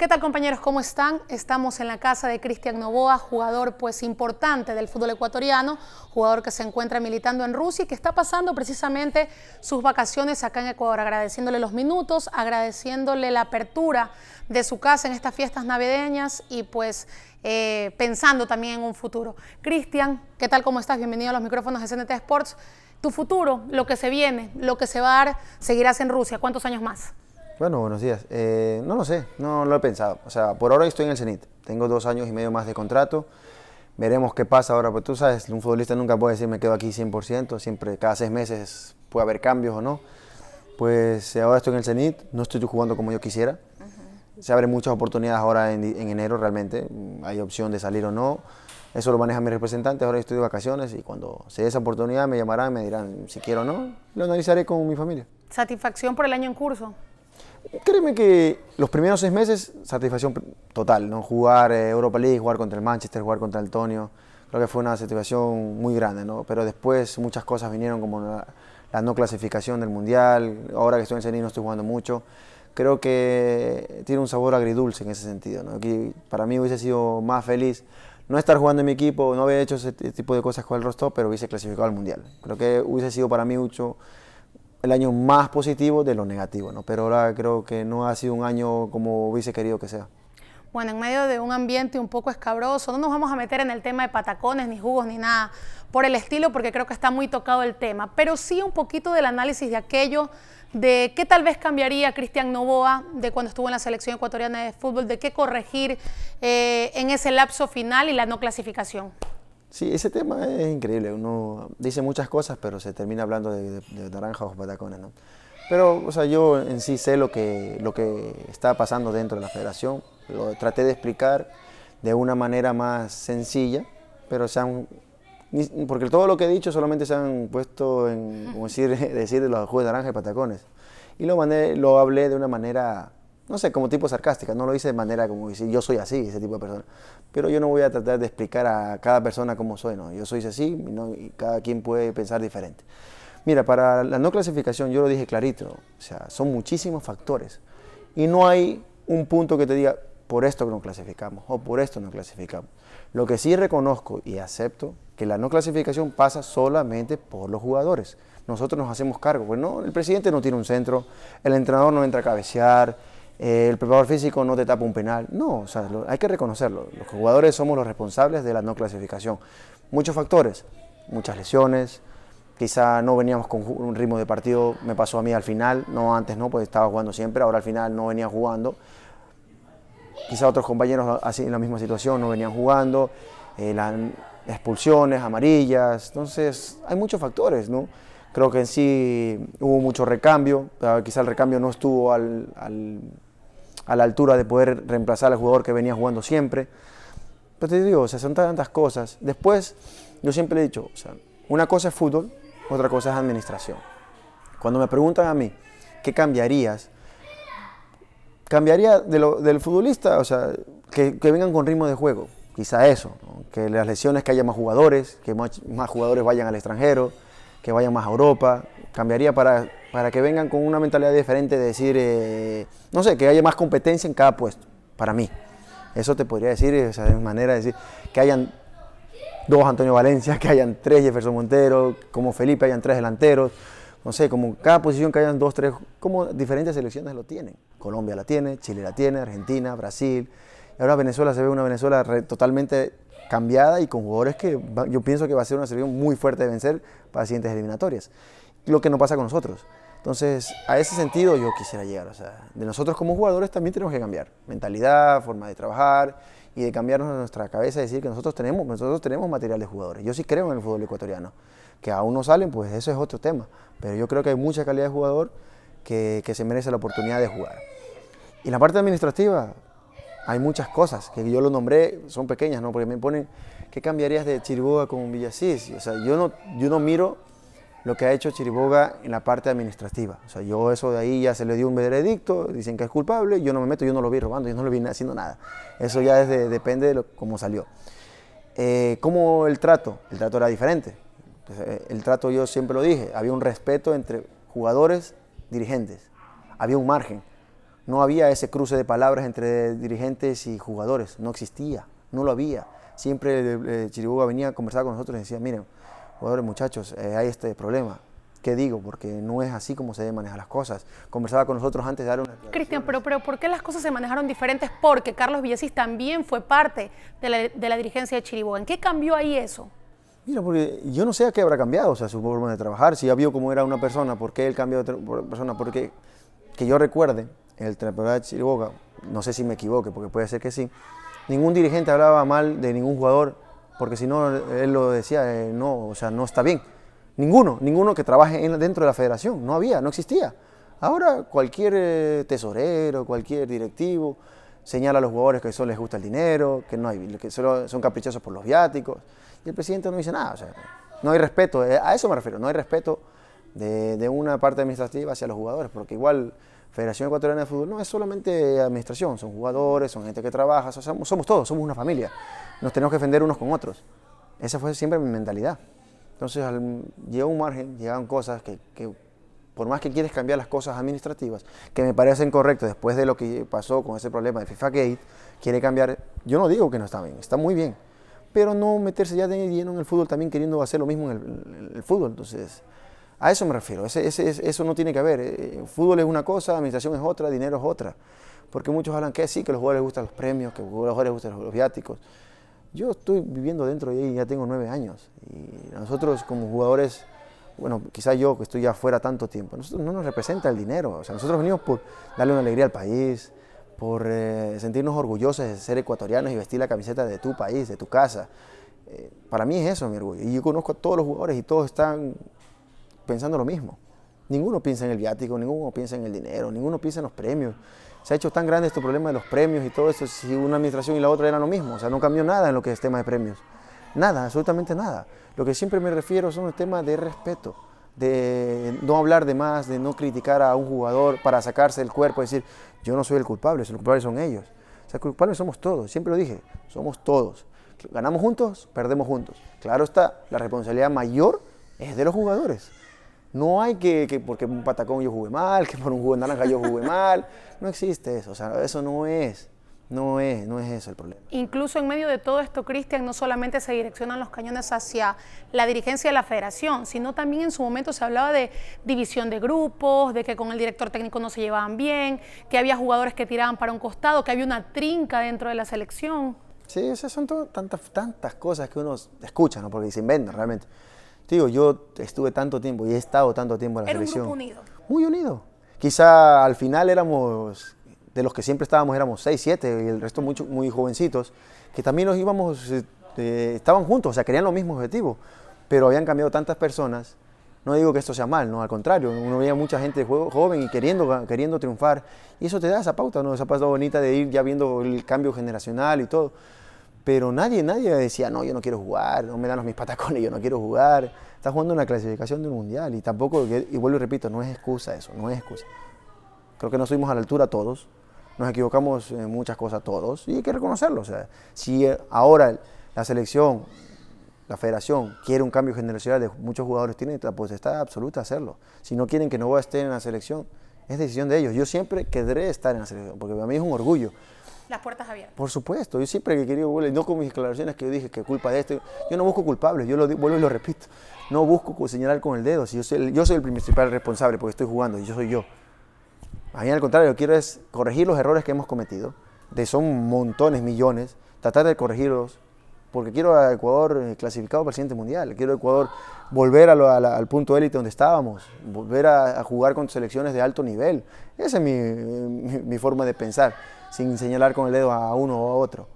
¿Qué tal compañeros? ¿Cómo están? Estamos en la casa de Cristian Novoa, jugador pues importante del fútbol ecuatoriano, jugador que se encuentra militando en Rusia y que está pasando precisamente sus vacaciones acá en Ecuador, agradeciéndole los minutos, agradeciéndole la apertura de su casa en estas fiestas navideñas y pues eh, pensando también en un futuro. Cristian, ¿qué tal? ¿Cómo estás? Bienvenido a los micrófonos de CNT Sports. Tu futuro, lo que se viene, lo que se va a dar, seguirás en Rusia. ¿Cuántos años más? Bueno, buenos días. Eh, no lo sé, no lo he pensado. O sea, por ahora estoy en el Cenit. Tengo dos años y medio más de contrato. Veremos qué pasa ahora, pues tú sabes, un futbolista nunca puede decir me quedo aquí 100%, siempre cada seis meses puede haber cambios o no. Pues eh, ahora estoy en el Cenit, no estoy jugando como yo quisiera. Se abren muchas oportunidades ahora en, enero realmente, hay opción de salir o no. Eso lo maneja mi representante, ahora estoy de vacaciones y cuando se dé esa oportunidad me llamarán, me dirán si quiero o no, lo analizaré con mi familia. ¿Satisfacción por el año en curso? Créeme que los primeros seis meses, satisfacción total, ¿no? Jugar eh, Europa League, jugar contra el Manchester, jugar contra el Tonio, creo que fue una satisfacción muy grande, ¿no? Pero después muchas cosas vinieron como la, no clasificación del Mundial, ahora que estoy en CENI no estoy jugando mucho, creo que tiene un sabor agridulce en ese sentido, ¿no? para mí hubiese sido más feliz no estar jugando en mi equipo, no haber hecho ese tipo de cosas con el Rostov, pero hubiese clasificado al Mundial. Creo que hubiese sido para mí mucho el año más positivo de lo negativo, ¿no? Pero ahora creo que no ha sido un año como hubiese querido que sea. Bueno, en medio de un ambiente un poco escabroso, no nos vamos a meter en el tema de patacones, ni jugos, ni nada por el estilo, porque creo que está muy tocado el tema, pero sí un poquito del análisis de aquello, de qué tal vez cambiaría Cristian Novoa de cuando estuvo en la selección ecuatoriana de fútbol, de qué corregir eh, en ese lapso final y la no clasificación. Sí, ese tema es increíble. Uno dice muchas cosas, pero se termina hablando de, naranjas o patacones, ¿no? Pero, o sea, yo en sí sé lo que, lo que está pasando dentro de la federación. Lo traté de explicar de una manera más sencilla, pero se Porque todo lo que he dicho solamente se han puesto en, decir, decir los jugos de naranja y patacones. Y lo, mandé, lo hablé de una manera no sé, como tipo sarcástica, no lo hice de manera como decir yo soy así, ese tipo de persona. Pero yo no voy a tratar de explicar a cada persona cómo soy, no, yo soy así y cada quien puede pensar diferente. Mira, para la no clasificación yo lo dije clarito, o sea, son muchísimos factores y no hay un punto que te diga por esto no clasificamos o por esto no clasificamos. Lo que sí reconozco y acepto que la no clasificación pasa solamente por los jugadores. Nosotros nos hacemos cargo, pues el presidente no tiene un centro, el entrenador no entra a cabecear, eh, el preparador físico no te tapa un penal. No, o sea, hay que reconocerlo. Los jugadores somos los responsables de la no clasificación. Muchos factores, muchas lesiones, quizá no veníamos con un ritmo de partido, me pasó a mí al final, no antes no, pues estaba jugando siempre, ahora al final no venía jugando. Quizá otros compañeros así en la misma situación no venían jugando, eh, las expulsiones, amarillas, entonces hay muchos factores, ¿no? Creo que en sí hubo mucho recambio, ah, quizá el recambio no estuvo al a la altura de poder reemplazar al jugador que venía jugando siempre. Pero te digo, o sea, tantas cosas. Después, yo siempre he dicho, sea, una cosa es fútbol, otra cosa es administración. Cuando me preguntan a mí, ¿qué cambiarías? Cambiaría del futbolista, o sea, que, vengan con ritmo de juego, quizá eso, que las lesiones, que haya más jugadores, que más jugadores vayan al extranjero, que vayan más a Europa, cambiaría para, para que vengan con una mentalidad diferente de decir, eh, no sé, que haya más competencia en cada puesto, para mí. Eso te podría decir, o sea, de manera de decir, que hayan dos Antonio Valencia, que hayan tres Jefferson Montero, como Felipe hayan tres delanteros, no sé, como cada posición que hayan dos, tres, como diferentes selecciones lo tienen. Colombia la tiene, Chile la tiene, Argentina, Brasil. Y ahora Venezuela se ve una Venezuela totalmente cambiada y con jugadores que yo pienso que va a ser una selección muy fuerte de vencer para siguientes eliminatorias lo que no pasa con nosotros. Entonces, a ese sentido yo quisiera llegar. O sea, de nosotros como jugadores también tenemos que cambiar mentalidad, forma de trabajar y de cambiarnos nuestra cabeza y decir que nosotros tenemos, nosotros tenemos material de jugadores. Yo sí creo en el fútbol ecuatoriano. Que aún no salen, pues eso es otro tema. Pero yo creo que hay mucha calidad de jugador que, que se merece la oportunidad de jugar. Y la parte administrativa, hay muchas cosas que yo lo nombré, son pequeñas, ¿no? Porque me ponen, ¿qué cambiarías de Chiriboga con Villasís? O sea, yo no, yo no miro lo que ha hecho Chiriboga en la parte administrativa. O sea, yo eso de ahí ya se le dio un veredicto, dicen que es culpable, yo no me meto, yo no lo vi robando, yo no lo vi haciendo nada. Eso ya depende de cómo salió. Eh, ¿Cómo el trato? El trato era diferente. Eh, el trato yo siempre lo dije, había un respeto entre jugadores, dirigentes, había un margen. No había ese cruce de palabras entre dirigentes y jugadores, no existía, no lo había. Siempre eh, Chiriboga venía a conversar con nosotros y decía, miren, jugadores, muchachos, eh, hay este problema. ¿Qué digo? Porque no es así como se deben manejar las cosas. Conversaba con nosotros antes de dar una... Cristian, pero, pero ¿por qué las cosas se manejaron diferentes? Porque Carlos Villasís también fue parte de la, dirigencia de Chiriboga. ¿En qué cambió ahí eso? Mira, porque yo no sé a qué habrá cambiado, o sea, su forma de trabajar, si ya vio cómo era una persona, por qué él cambio de persona, porque que yo recuerde, el temporada de Chiriboga, no sé si me equivoque, porque puede ser que sí, ningún dirigente hablaba mal de ningún jugador porque si no, él lo decía, eh, no, o sea, no está bien. Ninguno, ninguno que trabaje dentro de la federación, no había, no existía. Ahora cualquier eh, tesorero, cualquier directivo señala a los jugadores que solo les gusta el dinero, que no hay, que solo son caprichosos por los viáticos, y el presidente no dice nada, o sea, no hay respeto, eh, a eso me refiero, no hay respeto de, una parte administrativa hacia los jugadores, porque igual Federación Ecuatoriana de Fútbol no es solamente administración, son jugadores, son gente que trabaja, somos, todos, somos una familia, nos tenemos que defender unos con otros. Esa fue siempre mi mentalidad. Entonces, al, llegó un margen, llegaron cosas que, por más que quieres cambiar las cosas administrativas, que me parecen correctas después de lo que pasó con ese problema de FIFA Gate, quiere cambiar, yo no digo que no está bien, está muy bien, pero no meterse ya de lleno en el fútbol también queriendo hacer lo mismo en el, el fútbol. Entonces, a eso me refiero, eso no tiene que ver. Eh, eh, fútbol es una cosa, administración es otra, dinero es otra. Porque muchos hablan que sí, que a los jugadores les gustan los premios, que a los jugadores les gustan los viáticos. Yo estoy viviendo dentro de ahí, ya tengo nueve años. Y nosotros como jugadores, bueno, quizás yo que estoy ya fuera tanto tiempo, nosotros no nos representa el dinero. O sea, nosotros venimos por darle una alegría al país, por eh, sentirnos orgullosos de ser ecuatorianos y vestir la camiseta de tu país, de tu casa. para mí es eso mi orgullo. Y yo conozco a todos los jugadores y todos están pensando lo mismo. Ninguno piensa en el viático, ninguno piensa en el dinero, ninguno piensa en los premios. Se ha hecho tan grande este problema de los premios y todo eso, si una administración y la otra eran lo mismo. O sea, no cambió nada en lo que es tema de premios. Nada, absolutamente nada. Lo que siempre me refiero son los temas de respeto, de no hablar de más, de no criticar a un jugador para sacarse el cuerpo y decir, yo no soy el culpable, los culpables son ellos. O sea, culpables somos todos, siempre lo dije, somos todos. Ganamos juntos, perdemos juntos. Claro está, la responsabilidad mayor es de los jugadores. No hay que, que porque un patacón yo jugué mal, que por un jugo de naranja yo jugué mal. No existe eso. O sea, eso no es. No es, no es eso el problema. Incluso en medio de todo esto, Cristian, no solamente se direccionan los cañones hacia la dirigencia de la federación, sino también en su momento se hablaba de división de grupos, de que con el director técnico no se llevaban bien, que había jugadores que tiraban para un costado, que había una trinca dentro de la selección. Sí, esas son tantas, tantas cosas que uno escucha, ¿no? porque se inventan realmente. Digo, yo estuve tanto tiempo y he estado tanto tiempo en la selección. unido. Muy unido. Quizá al final éramos, de los que siempre estábamos, éramos 6, 7 y el resto muy jovencitos, que también nos íbamos, este, estaban juntos, o sea, querían los mismos objetivos, pero habían cambiado tantas personas. No digo que esto sea mal, no, al contrario, uno veía mucha gente joven y queriendo, queriendo triunfar, y eso te da esa pauta, ¿no? esa pauta bonita de ir ya viendo el cambio generacional y todo pero nadie, nadie decía, no, yo no quiero jugar, no me dan los mis patacones, yo no quiero jugar. Estás jugando una clasificación de un mundial y tampoco, y vuelvo y repito, no es excusa eso, no es excusa. Creo que no subimos a la altura todos, nos equivocamos en muchas cosas todos y hay que reconocerlo. O sea, si eh, ahora la selección, la federación quiere un cambio generacional de muchos jugadores, tiene pues está absoluta hacerlo. Si no quieren que Novoa esté en la selección, es decisión de ellos. Yo siempre querré estar en la selección porque para mí es un orgullo las puertas abiertas. Por supuesto, yo siempre que he querido, no con mis declaraciones que yo dije que culpa de esto, yo no busco culpables, yo lo vuelvo y lo repito, no busco señalar con el dedo, si yo, soy el, principal responsable porque estoy jugando y yo soy yo. A mí al contrario, lo que quiero es corregir los errores que hemos cometido, de son montones, millones, tratar de corregirlos, porque quiero a Ecuador eh, clasificado para el siguiente mundial, quiero a Ecuador volver al punto élite donde estábamos, volver a, jugar con selecciones de alto nivel. Esa es mi forma de pensar sin señalar con el dedo a uno o a otro.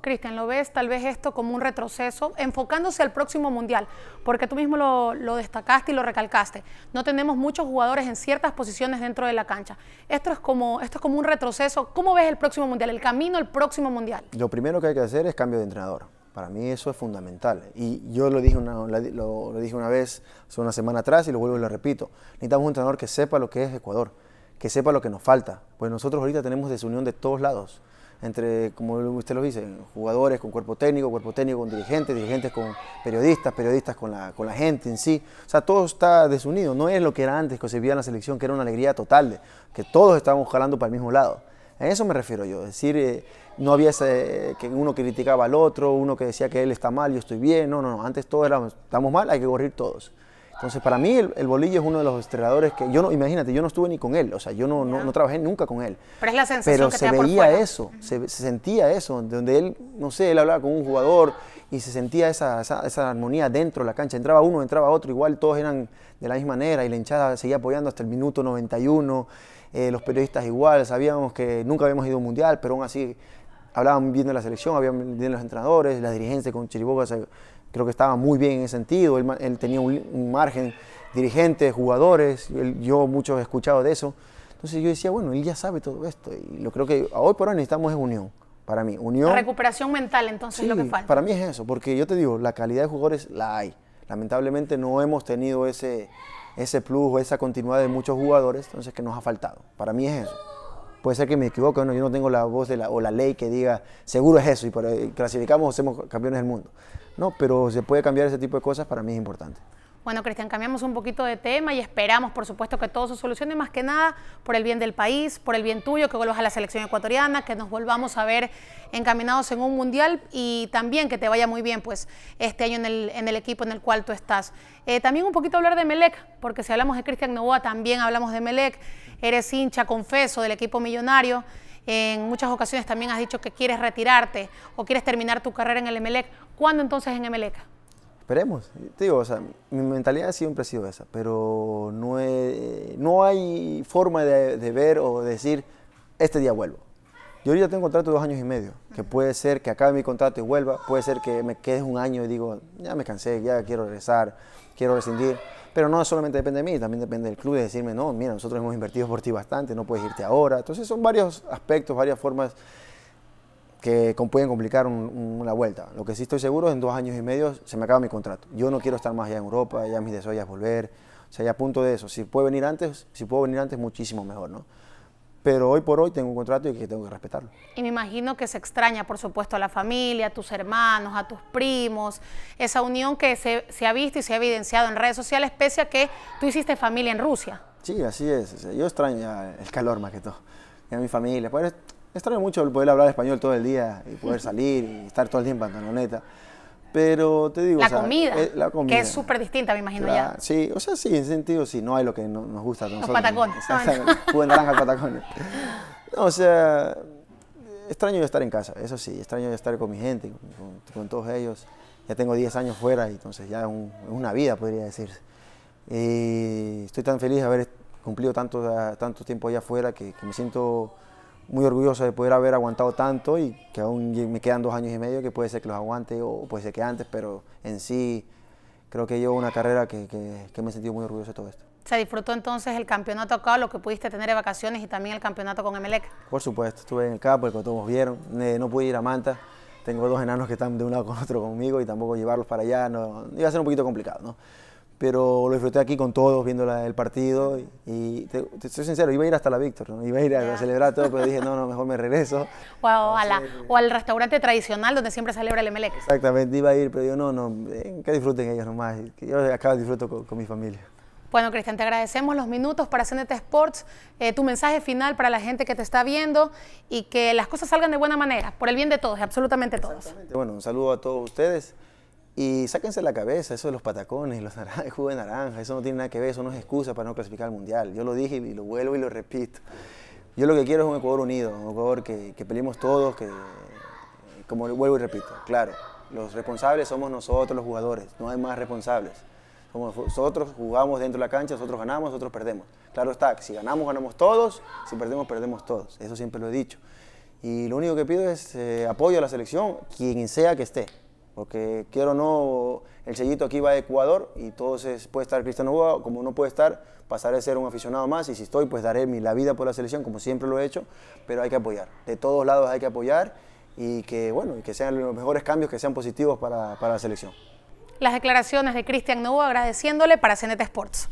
Cristian, ¿lo ves tal vez esto como un retroceso enfocándose al próximo mundial? Porque tú mismo lo, destacaste y lo recalcaste. No tenemos muchos jugadores en ciertas posiciones dentro de la cancha. Esto es como, esto es como un retroceso. ¿Cómo ves el próximo mundial, el camino al próximo mundial? Lo primero que hay que hacer es cambio de entrenador. Para mí eso es fundamental. Y yo lo dije una, lo, lo dije una vez, hace una semana atrás, y lo vuelvo y lo repito. Necesitamos un entrenador que sepa lo que es Ecuador que sepa lo que nos falta. Pues nosotros ahorita tenemos desunión de todos lados, entre, como usted lo dice, jugadores con cuerpo técnico, cuerpo técnico con dirigentes, dirigentes con periodistas, periodistas con la, gente en sí. O sea, todo está desunido. No es lo que era antes que se vivía en la selección, que era una alegría total, que todos estábamos jalando para el mismo lado. A eso me refiero yo, es decir, eh, no había ese, que uno criticaba al otro, uno que decía que él está mal, yo estoy bien, no, no, no, antes todos éramos, estamos mal, hay que correr todos. Entonces, para mí, el, Bolillo es uno de los entrenadores que yo no, imagínate, yo no estuve ni con él, o sea, yo no, no, trabajé nunca con él. Pero es la sensación se veía eso, se, sentía eso, donde él, no sé, él hablaba con un jugador y se sentía esa, esa, armonía dentro de la cancha. Entraba uno, entraba otro, igual todos eran de la misma manera y la hinchada seguía apoyando hasta el minuto 91. Eh, los periodistas igual, sabíamos que nunca habíamos ido a un mundial, pero aún así hablaban bien de la selección, habían bien los entrenadores, las dirigencia con Chiriboga creo que estaba muy bien en ese sentido, él, tenía un, margen, dirigentes, jugadores, yo muchos he escuchado de eso. Entonces yo decía, bueno, él ya sabe todo esto y lo creo que hoy por hoy necesitamos es unión. Para mí, unión. recuperación mental, entonces, es lo que falta. Para mí es eso, porque yo te digo, la calidad de jugadores la hay. Lamentablemente no hemos tenido ese, ese plus o esa continuidad de muchos jugadores, entonces que nos ha faltado. Para mí es eso. Puede ser que me equivoque, yo no tengo la voz de la, o la ley que diga, seguro es eso, y, clasificamos o somos campeones del mundo. No, pero se puede cambiar ese tipo de cosas, para mí es importante. Bueno, Cristian, cambiamos un poquito de tema y esperamos, por supuesto, que todo se solucione, más que nada por el bien del país, por el bien tuyo, que vuelvas a la selección ecuatoriana, que nos volvamos a ver encaminados en un mundial y también que te vaya muy bien, pues, este año en el, equipo en el cual tú estás. Eh, también un poquito hablar de Melec, porque si hablamos de Cristian Novoa, también hablamos de Melec. Eres hincha, confeso, del equipo millonario. En muchas ocasiones también has dicho que quieres retirarte o quieres terminar tu carrera en el Emelec. ¿Cuándo entonces en Emelec? Esperemos. Te digo, o sea, mi mentalidad siempre ha sido esa, pero no, no hay forma de, ver o decir, este día vuelvo. Yo ahorita tengo un contrato de dos años y medio, que puede ser que acabe mi contrato y vuelva, puede ser que me quedes un año y digo, ya me cansé, ya quiero regresar, quiero rescindir. Pero no solamente depende de mí, también depende del club de decirme, no, mira, nosotros hemos invertido por ti bastante, no puedes irte ahora. Entonces son varios aspectos, varias formas que pueden complicar una vuelta. Lo que sí estoy seguro es en dos años y medio se me acaba mi contrato. Yo no quiero estar más allá en Europa, ya mis deseos ya es volver, o sea, ya a punto de eso. Si puedo venir antes, si puedo venir antes, muchísimo mejor, ¿no? Pero hoy por hoy tengo un contrato y tengo que respetarlo. Y me imagino que se extraña, por supuesto, a la familia, a tus hermanos, a tus primos, esa unión que se, ha visto y se ha evidenciado en redes sociales, pese a que tú hiciste familia en Rusia. Sí, así es. yo extraño el calor más que todo, y a mi familia. pues... Extraño mucho poder hablar español todo el día y poder salir y estar todo el día en pantaloneta. Pero te digo. La, comida, eh, la comida. Que es súper distinta, me imagino ya. Sí, o sea, sí, en sentido sí, no hay lo que nos gusta a nosotros. Los patacones. Jugo de naranja, patacones. o sea, extraño estar en casa, eso sí, extraño estar con mi gente, con, todos ellos. Ya tengo 10 años fuera y entonces ya es, una vida, podría decirse. Y eh, estoy tan feliz de haber cumplido tanto, tanto tiempo allá afuera que, que me siento muy orgulloso de poder haber aguantado tanto y que aún me quedan dos años y medio, que puede ser que los aguante o puede ser que antes, pero en sí creo que yo una carrera que, me he sentido muy orgulloso de todo esto. ¿Se disfrutó entonces el campeonato acá, lo que pudiste tener de vacaciones y también el campeonato con Emelec? Por supuesto, estuve en el campo, que todos vieron, eh, no pude ir a Manta, tengo dos enanos que están de un lado con otro conmigo y tampoco llevarlos para allá, no, iba a ser un poquito complicado, ¿no? pero lo disfruté aquí con todos, viendo el partido. Y, te, soy sincero, iba a ir hasta la Víctor, iba a ir a, celebrar todo, pero dije, no, no, mejor me regreso. O, a la, o al restaurante tradicional donde siempre celebra el MLX. Exactamente, iba a ir, pero yo, no, no, eh, que disfruten ellos nomás. Yo acá disfruto con, mi familia. Bueno, Cristian, te agradecemos los minutos para CNT Sports, eh, tu mensaje final para la gente que te está viendo y que las cosas salgan de buena manera, por el bien de todos, absolutamente todos. Bueno, un saludo a todos ustedes. Y sáquense la cabeza eso de los patacones, los el jugo de naranja, eso no tiene nada que ver, eso no es excusa para no clasificar al mundial. Yo lo dije y lo vuelvo y lo repito. Yo lo que quiero es un Ecuador unido, un Ecuador que, que peleemos todos, que, como vuelvo y repito, claro, los responsables somos nosotros los jugadores, no hay más responsables. como nosotros jugamos dentro de la cancha, nosotros ganamos, nosotros perdemos. Claro está, si ganamos, ganamos todos, si perdemos, perdemos todos. Eso siempre lo he dicho. Y lo único que pido es eh, apoyo a la selección, quien sea que esté. Porque quiero o no, el sellito aquí va a Ecuador y todos puede estar Cristiano como no puede estar, pasaré a ser un aficionado más y si estoy, pues daré mi la vida por la selección, como siempre lo he hecho, pero hay que apoyar. De todos lados hay que apoyar y que, bueno, y que sean los mejores cambios, que sean positivos para, la selección. Las declaraciones de Cristian Novoa agradeciéndole para Cnet Sports.